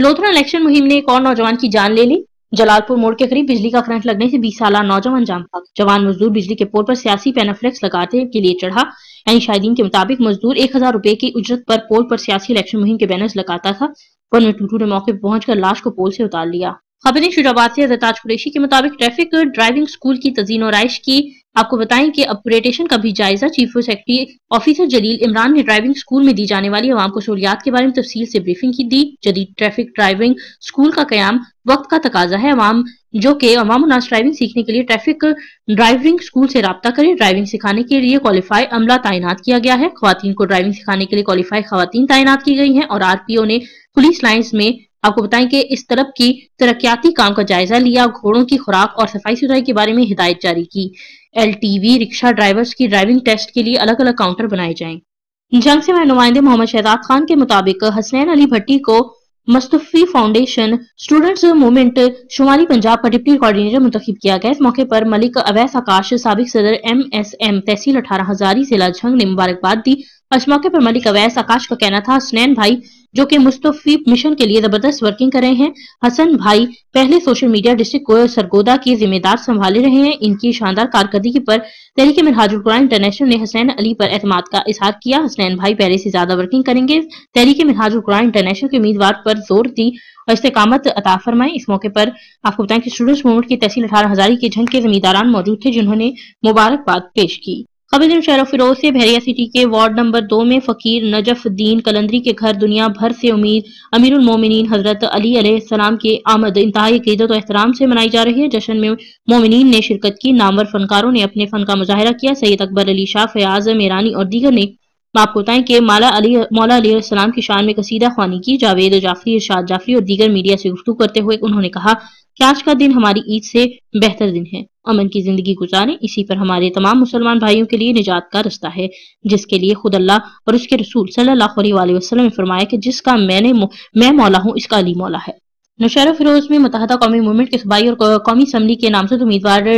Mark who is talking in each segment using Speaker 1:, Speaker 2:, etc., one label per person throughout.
Speaker 1: Lothra election मुहिम ने एक और नौजवान की जान ले ली जलालपुर मोड़ के करीब बिजली का करंट लगने से 20 साल नौजवान जान था जवान मजदूर बिजली के पोल पर सियासी पैनाफ्लेक्स लगाते के लिए चढ़ा यानी शाहिदीन के मुताबिक मजदूर एक हजार रुपए की उजरत पर पोल पर सियासी इलेक्शन मुहिम के बैनर्स लगाता था वन टूटू ने मौके पर पहुंचकर लाश को पोल से उतार लिया खबर शुजाबाद से रताज कुरेशी के मुताबिक ट्रैफिक ड्राइविंग स्कूल की तजीन और की आपको बताएं कि अपग्रेडेशन का भी जायजा chief secretary officer Jaleel Imran ने ड्राइविंग स्कूल में दी जाने वाली आवाम को सहूलियात के बारे में तफसील से ब्रीफिंग की दी जदीद ट्रैफिक ड्राइविंग स्कूल का क्याम वक्त का तकाजा है अवाम जो कि अवाम नाज ड्राइविंग सीखने के लिए ट्रैफिक ड्राइविंग स्कूल से रबता करें ड्राइविंग सिखाने के लिए क्वालिफाई अमला तैनात किया गया है खातन को ड्राइविंग सिखाने के लिए क्वालिफाई खातन तैनात की गई है और आर ने पुलिस लाइन्स में आपको बताएं कि इस तरफ की तरक्याती काम का जायजा लिया घोड़ों की खुराक और सफाई सुथराई के बारे में हिदायत जारी की एल रिक्शा ड्राइवर्स की ड्राइविंग टेस्ट के लिए अलग अलग काउंटर बनाए जाए जंग से नुमाइंदे मोहम्मद शहजाद खान के मुताबिक हसनैन अली भट्टी को मस्तफी फाउंडेशन स्टूडेंट्स मूवमेंट शुमाली पंजाब का डिप्टी कोऑर्डिनेटर मुंतब किया गया इस मौके पर मलिक अवैस आकाश सबक सदर एम एस एम तहसील अठारह हजारी जिला झंग ने मुबारकबाद दी इस मौके पर मलिक अवैस आकाश का कहना था हसनैन भाई जो कि मुस्तफी मिशन के लिए जबरदस्त वर्किंग कर रहे हैं हसन भाई पहले सोशल मीडिया डिस्ट्रिक्ट को सरगोदा के जिम्मेदार संभाले रहे हैं इनकी शानदार कारकर्दगी पर तहरीक मिनहाजुल कुरान इंटरनेशनल ने हसैन अली पर एतम का इजहार किया हसनैन भाई पहले से ज्यादा वर्किंग करेंगे तहरीक मिनहाजुल कुरान इंटरनेशनल के उम्मीदवार पर जोर दी और इस्तेकामत अता फरमाए इस मौके पर आपको बताएं कि स्टूडेंट्स मूवमेंट की तहसील अठारह हजारी के झंड के जमींदारान मौजूद थे जिन्होंने मुबारकबाद पेश की अब दिन शहर फिरोज से बहरिया सिटी के वार्ड नंबर दो में फकीर नजफ दीन कलंदरी के घर दुनिया भर से उम्मीद अमीर उलमोमिन हजरत अली सलाम के आमद इंतहाई अकीदत और एहतराम से मनाई जा रही है जश्न में मोमिन ने शिरकत की नामवर फनकारों ने अपने फन का मुजाहरा किया सैयद अकबर अली शाह फयाज मेरानी और दीगर ने आपको बताएं कि माला अली मौला अली सलाम की शान में कसीदा खानी की जावेद जाफरी इरशाद जाफरी और दीगर मीडिया से गुफ्तू करते हुए उन्होंने कहा कि आज का दिन हमारी ईद से बेहतर दिन है अमन की जिंदगी गुजारें इसी पर हमारे तमाम मुसलमान भाइयों के लिए निजात का रास्ता है जिसके लिए खुद अल्लाह और उसके रसूल सल्लल्लाहु अलैहि वसल्लम ने फरमाया कि जिसका मैंने मैं मौला हूँ इसका अली मौला है नौशहर फिरोज में मुतहदा कौमी मूवमेंट के सूबाई और कौमी असम्बली के नामजद उम्मीदवार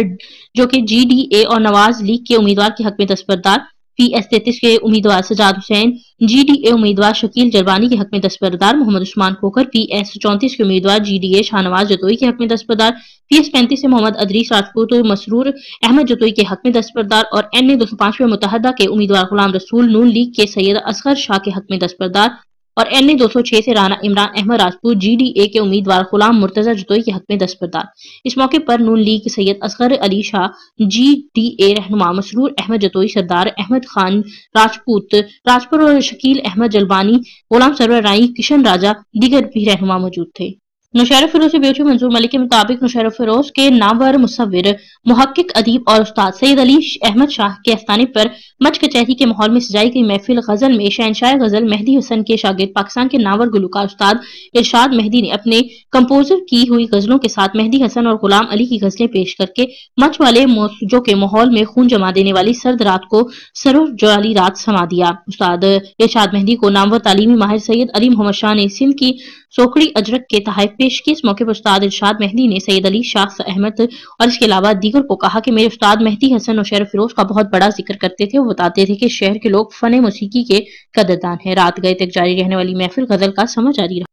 Speaker 1: जो कि जी डी ए और नवाज लीग के उम्मीदवार के हक में दस्तबरदार पी एस तैतीस के उम्मीदवार Sajjad Hussain G D A उम्मीदवार शकील जरवानी के हक में दस्परदार मोहम्मद उस्मान कोकर पी एस चौंतीस के उम्मीदवार जी डी ए शाहनवाज जतोई के हक में दस्परदार पी एस पैंतीस से मोहम्मद अदरीस राजपूत और तो मसरूर अहमद जतोई के हक में दस्तरदार और एन ए दो सौ पांचवें मुतहदा के उम्मीदवार गुलाम रसूल नून लीग के सैयद असगर शाह के हक में दस्परदार और एन ए दो सौ छह से Rana Imran Ahmad Rajput G D A के उम्मीदवार गुलाम मुर्तजा जतोई के हक में दस्तरदार इस मौके पर Noon league Syed Asghar Ali Shah G D A रहनुमा मसरूर अहमद जतोई सरदार अहमद खान राजपूत राजपुर और शकील अहमद जलवानी गुलाम सरवर राई किशन राजा दीगर भी रहनुमा मौजूद थे नौशहर फिरोज से बेचू मंजूर मलिक के मुताबिक नौशहर फिरोज के नावर मुसविर मुहक्क अदीब और उस्ताद सईद अली अहमद शाह के अस्थाने पर मच कचहरी के माहौल में सजाई गई महफिल गजल में शहनशाह गजल मेहदी हुसन के शागिद पाकिस्तान के नावर गुलकार उस्ताद इरशाद मेहदी ने अपने कंपोजर की हुई गजलों के साथ मेहदी हसन और गुलाम अली की गजलें पेश करके मच वाले मौजों के माहौल में खून जमा देने वाली सर्द रात को सरो जाली रात समा दिया उस्ताद इरशाद मेहदी को नामवर तालीमी माहिर सैयद अली मोहम्मद शाह ने सिंध की सोखड़ी अजरक के तहत पेश की इस मौके पर उस्ताद इरशाद मेहदी ने सैयद अली शाह अहमद और इसके अलावा दीगर को कहा कि मेरे उस्ताद मेहदी हसन और शेर फिरोज का बहुत बड़ा जिक्र करते थे वो बताते थे कि शहर के लोग फन मौसीकी के कदरदान है रात गए तक जारी रहने वाली महफिल गजल का समा जारी रहा